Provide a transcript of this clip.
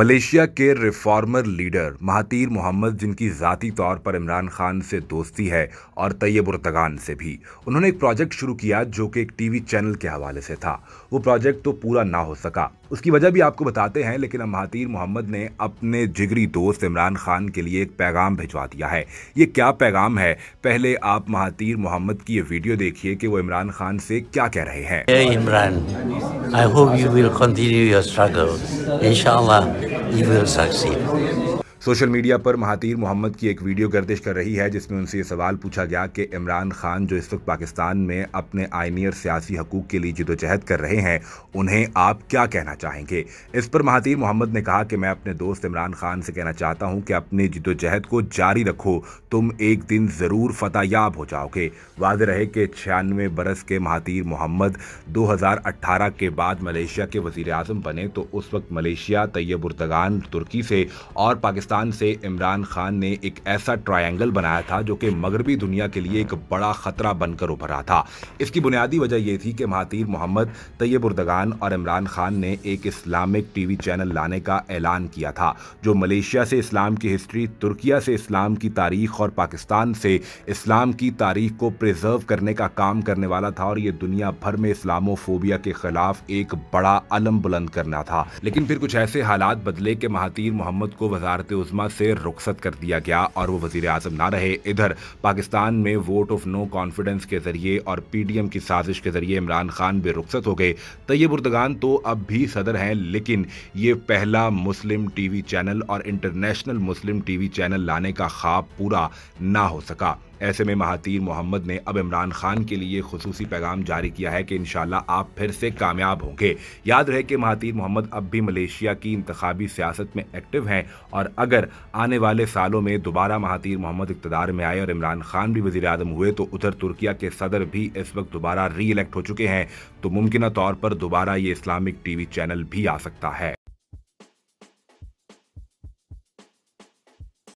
Malaysia के reformer leader महातीर Mohammad जिनकी ज़ाती तौर पर इमरान खान से दोस्ती है और तैयब उर्तगान से भी उन्होंने एक प्रोजेक्ट शुरू किया जो कि एक टीवी चैनल के हवाले से था वो प्रोजेक्ट तो पूरा ना हो सका उसकी वजह भी आपको बताते हैं लेकिन अब महातीर मोहम्मद ने अपने जिगरी दोस्त इमरान खान के लिए एक पैगाम भिजवा दिया है ये क्या पैगाम है पहले आप महातीर मोहम्मद की ये वीडियो देखिए कि वो इमरान खान से क्या कह रहे हैं Imran I hope you will continue your struggle इंशाल्लाह यू विल सोशल मीडिया पर महातीर मोहम्मद की एक वीडियो गर्दिश कर रही है जिसमें उनसे ये सवाल पूछा गया कि इमरान खान जो इस वक्त पाकिस्तान में अपने आइनी और सियासी हकूक के लिए जदोजहद कर रहे हैं उन्हें आप क्या कहना चाहेंगे इस पर महातीर मोहम्मद ने कहा कि मैं अपने दोस्त इमरान खान से कहना चाहता हूँ कि अपने जदोजहद को जारी रखो तुम एक दिन ज़रूर फतहयाब हो जाओगे वाज रहे कि छियानवे बरस के महातीर मोहम्मद दो के बाद मलेशिया के वजीर बने तो उस वक्त मलेशिया तैयब तुर्की से और पाकिस्तान पाकिस्तान से इमरान खान ने एक ऐसा ट्रायंगल बनाया था जो कि मगरबी दुनिया के लिए एक बड़ा खतरा बनकर उभरा था इसकी बुनियादी वजह यह थी कि महातीर मोहम्मद तैयब उर्दगान और इमरान खान ने एक इस्लामिक टीवी चैनल लाने का ऐलान किया था जो मलेशिया से इस्लाम की हिस्ट्री तुर्किया से इस्लाम की तारीख और पाकिस्तान से इस्लाम की तारीख को प्रिजर्व करने का काम करने वाला था और ये दुनिया भर में इस्लामोफोबिया के खिलाफ एक बड़ा अलम बुलंद करना था लेकिन फिर कुछ ऐसे हालात बदले कि महातीर मोहम्मद को वजारत योजना से रुखसत कर दिया गया और वो वजीर आजम ना रहे इधर पाकिस्तान में वोट ऑफ नो कॉन्फिडेंस के जरिए और पीडीएम की साजिश के जरिए इमरान खान भी रुखसत हो गए तैयब उर्दगान तो अब भी सदर हैं लेकिन ये पहला मुस्लिम टीवी चैनल और इंटरनेशनल मुस्लिम टीवी चैनल लाने का ख्वाब पूरा ना हो सका ऐसे में महातीर मोहम्मद ने अब इमरान खान के लिए खसूसी पैगाम जारी किया है कि इन आप फिर से कामयाब होंगे याद रहे कि महातीर मोहम्मद अब भी मलेशिया की इंतबी सियासत में एक्टिव हैं और अगर अगर आने वाले सालों में दोबारा महातीर मोहम्मद इकतदार में आए और इमरान खान भी वजी अजम हुए तो उधर तुर्किया के सदर भी इस वक्त दोबारा री इलेक्ट हो चुके हैं तो मुमकिन तौर पर दोबारा ये इस्लामिक टीवी चैनल भी आ सकता है